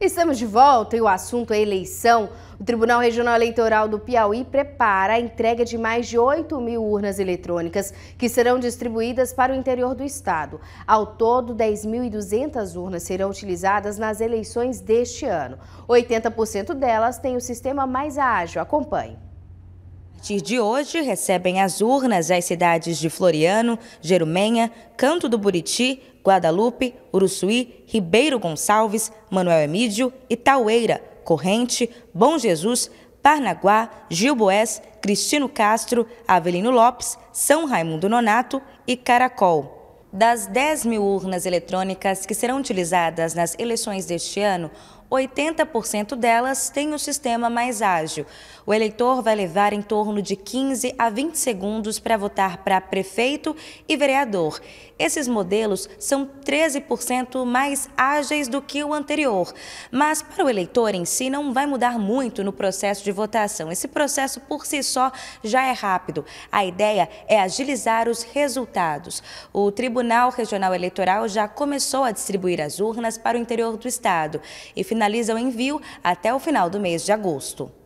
Estamos de volta e o assunto é eleição. O Tribunal Regional Eleitoral do Piauí prepara a entrega de mais de 8 mil urnas eletrônicas que serão distribuídas para o interior do estado. Ao todo, 10.200 urnas serão utilizadas nas eleições deste ano. 80% delas têm o sistema mais ágil. Acompanhe. A partir de hoje, recebem as urnas as cidades de Floriano, Jerumenha, Canto do Buriti, Guadalupe, Uruçuí, Ribeiro Gonçalves, Manuel Emídio, Itaueira, Corrente, Bom Jesus, Parnaguá, Gilboés, Cristino Castro, Avelino Lopes, São Raimundo Nonato e Caracol. Das 10 mil urnas eletrônicas que serão utilizadas nas eleições deste ano, 80% delas têm o sistema mais ágil. O eleitor vai levar em torno de 15 a 20 segundos para votar para prefeito e vereador. Esses modelos são 13% mais ágeis do que o anterior, mas para o eleitor em si não vai mudar muito no processo de votação. Esse processo por si só já é rápido. A ideia é agilizar os resultados. O Tribunal Regional Eleitoral já começou a distribuir as urnas para o interior do estado e finaliza o envio até o final do mês de agosto.